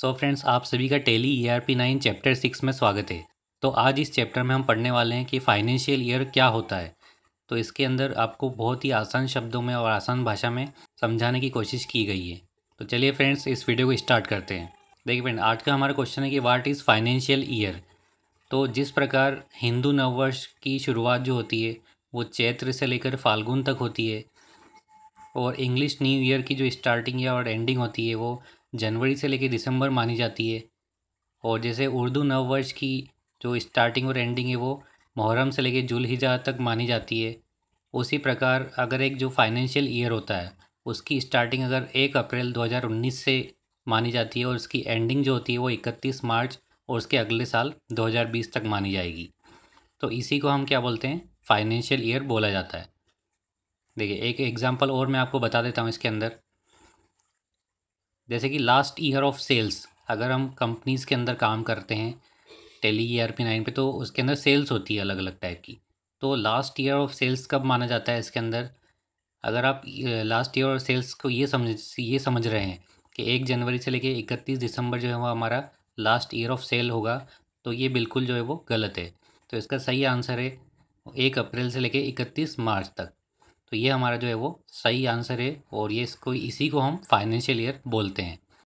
सो so friends आप सभी का Tally E R P nine chapter six में स्वागत है तो आज इस चैप्टर में हम पढ़ने वाले हैं कि फाइनेंशियल ईयर क्या होता है तो इसके अंदर आपको बहुत ही आसान शब्दों में और आसान भाषा में समझाने की कोशिश की गई है तो चलिए फ्रेंड्स इस वीडियो को स्टार्ट करते हैं देखिए फ्रेंड आज का हमारा क्वेश्चन है कि वाट इज़ फाइनेंशियल ईयर तो जिस प्रकार हिंदू नववर्ष की शुरुआत जो होती है वो चैत्र से लेकर फाल्गुन तक होती है और इंग्लिश न्यू ईयर की जो स्टार्टिंग या और एंडिंग होती है वो जनवरी से लेकर दिसंबर मानी जाती है और जैसे उर्दू नववर्ष की जो स्टार्टिंग और एंडिंग है वो मुहर्रम से लेकर जुलहिजा तक मानी जाती है उसी प्रकार अगर एक जो फाइनेंशियल ईयर होता है उसकी स्टार्टिंग अगर एक अप्रैल 2019 से मानी जाती है और उसकी एंडिंग जो होती है वो 31 मार्च और उसके अगले साल 2020 तक मानी जाएगी तो इसी को हम क्या बोलते हैं फाइनेंशियल ईयर बोला जाता है देखिए एक एग्ज़ाम्पल और मैं आपको बता देता हूँ इसके अंदर जैसे कि लास्ट ईयर ऑफ सेल्स अगर हम कंपनीज़ के अंदर काम करते हैं Tally E R P nine पे तो उसके अंदर सेल्स होती है अलग अलग टाइप की तो लास्ट ईयर ऑफ सेल्स कब माना जाता है इसके अंदर अगर आप लास्ट ईयर ऑफ सेल्स को ये समझ ये समझ रहे हैं कि एक जनवरी से लेके इकतीस दिसंबर जो है वो हमारा लास्ट ईयर ऑफ सेल होगा तो ये बिल्कुल जो है वो गलत है तो इसका सही आंसर है एक अप्रैल से लेके इकतीस मार्च तक तो ये हमारा जो है वो सही आंसर है और ये इसको इसी को हम फाइनेंशियल ईयर बोलते हैं